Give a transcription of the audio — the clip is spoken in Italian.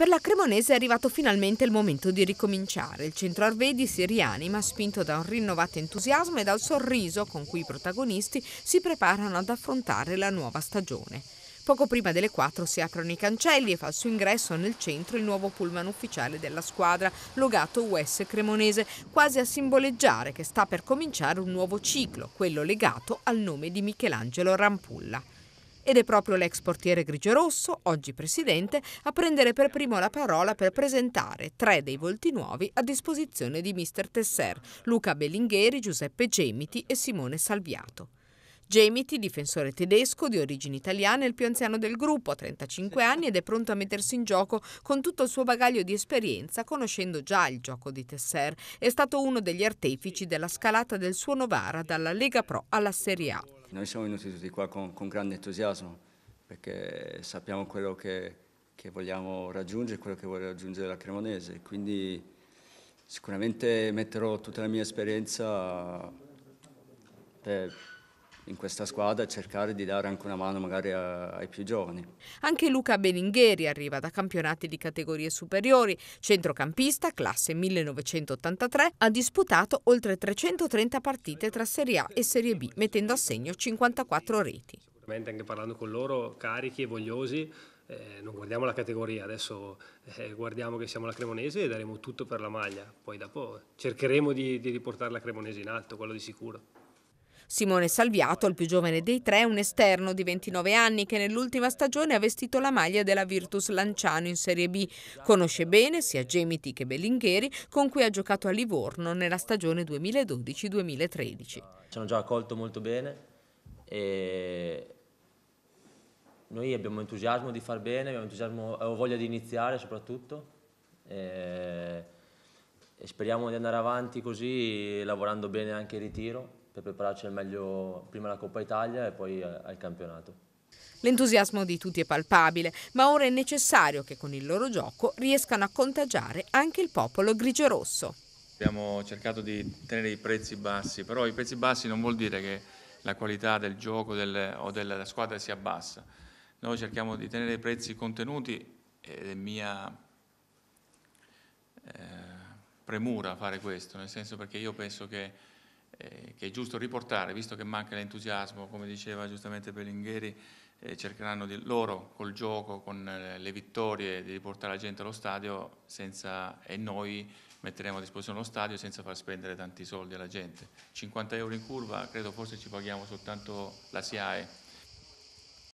Per la Cremonese è arrivato finalmente il momento di ricominciare. Il centro Arvedi si rianima, spinto da un rinnovato entusiasmo e dal sorriso con cui i protagonisti si preparano ad affrontare la nuova stagione. Poco prima delle 4 si aprono i cancelli e fa il suo ingresso nel centro il nuovo pullman ufficiale della squadra, logato US Cremonese, quasi a simboleggiare che sta per cominciare un nuovo ciclo, quello legato al nome di Michelangelo Rampulla. Ed è proprio l'ex portiere Grigio Rosso, oggi presidente, a prendere per primo la parola per presentare tre dei volti nuovi a disposizione di Mr. Tesser, Luca Bellingheri, Giuseppe Gemiti e Simone Salviato. Gemiti, difensore tedesco di origini italiane, è il più anziano del gruppo, ha 35 anni ed è pronto a mettersi in gioco con tutto il suo bagaglio di esperienza, conoscendo già il gioco di Tesser. È stato uno degli artefici della scalata del suo Novara dalla Lega Pro alla Serie A. Noi siamo venuti tutti qua con, con grande entusiasmo perché sappiamo quello che, che, vogliamo raggiungere, quello che vuole raggiungere la Cremonese, quindi sicuramente metterò tutta la mia esperienza per eh, in questa squadra e cercare di dare anche una mano magari a, ai più giovani. Anche Luca Belingheri arriva da campionati di categorie superiori, centrocampista, classe 1983, ha disputato oltre 330 partite tra Serie A e Serie B, mettendo a segno 54 reti. Sicuramente anche parlando con loro, carichi e vogliosi, eh, non guardiamo la categoria, adesso eh, guardiamo che siamo la Cremonese e daremo tutto per la maglia, poi dopo cercheremo di, di riportare la Cremonese in alto, quello di sicuro. Simone Salviato, il più giovane dei tre, è un esterno di 29 anni che nell'ultima stagione ha vestito la maglia della Virtus Lanciano in Serie B. Conosce bene sia Gemiti che Bellingheri, con cui ha giocato a Livorno nella stagione 2012-2013. Ci hanno già accolto molto bene e noi abbiamo entusiasmo di far bene, abbiamo, abbiamo voglia di iniziare soprattutto e, e speriamo di andare avanti così lavorando bene anche il ritiro per prepararci al meglio prima alla Coppa Italia e poi al campionato. L'entusiasmo di tutti è palpabile, ma ora è necessario che con il loro gioco riescano a contagiare anche il popolo grigio-rosso. Abbiamo cercato di tenere i prezzi bassi, però i prezzi bassi non vuol dire che la qualità del gioco del, o della squadra sia bassa. Noi cerchiamo di tenere i prezzi contenuti ed è mia eh, premura fare questo, nel senso perché io penso che eh, che è giusto riportare, visto che manca l'entusiasmo, come diceva giustamente Bellingheri, eh, cercheranno di, loro col gioco, con eh, le vittorie, di riportare la gente allo stadio senza, e noi metteremo a disposizione lo stadio senza far spendere tanti soldi alla gente. 50 euro in curva, credo forse ci paghiamo soltanto la SIAE